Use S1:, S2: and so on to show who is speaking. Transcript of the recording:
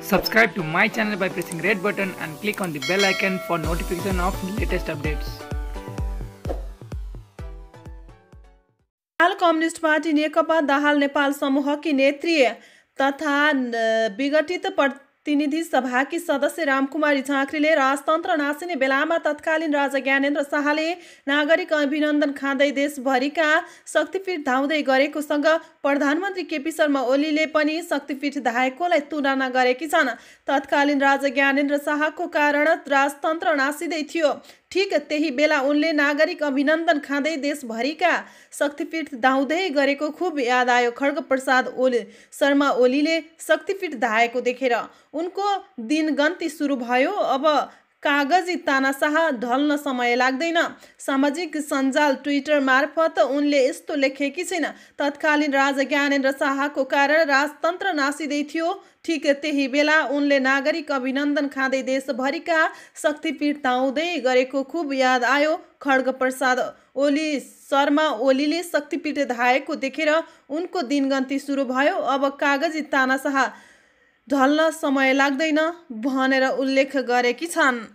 S1: Subscribe to my channel by pressing red button and click on the bell icon for notification of latest updates. Nepal communist party Nekapa Dahal Nepal समूहकी नेत्री तथा विघटित प्रतिनिधि सभाकी सदस्य रामकुमारी झाँक्रीले राजतन्त्र नासिने बेलामा तत्कालीन राजा ज्ञानेन्द्र शाहले नागरिक अभिनन्दन खाँदै देशभरिका शक्तिपीठ धाउँदै गरेकोसँग प्रधानमन्त्री केपी शर्मा ओलीले पनि शक्तिपीठ धाएकोलाई तुलना गरेकी छन् तत्कालीन राजा ज्ञानेन्द्र शाहको कारण राजतन्त्र नासिँदै थियो ठिक त्यही बेला उनले नागरिक अभिनन्दन खाँदै देशभरिका शक्तिपीठ धाउँदै गरेको खुब याद आयो खड्ग प्रसाद ओली शर्मा ओलीले शक्तिपीठ धाएको देखेर उनको दिनगन्ती सुरु भयो अब कागज कागजी सह ढल्न समय लाग्दैन सामाजिक सञ्जाल ट्विटर मार्फत उनले यस्तो लेखेकी छैन तत्कालीन राजा ज्ञानेन्द्र शाहको कारण राजतन्त्र नासिँदै थियो ठिक त्यही बेला उनले नागरिक अभिनन्दन खाँदै देशभरिका शक्तिपीठ ताउँदै गरेको खुब याद आयो खड्ग प्रसाद ओली शर्मा ओलीले शक्तिपीठ धाएको देखेर उनको दिनगन्ती सुरु भयो अब कागजी तानासाह ढल्न समय लाग्दैन भनेर उल्लेख गरेकी छन्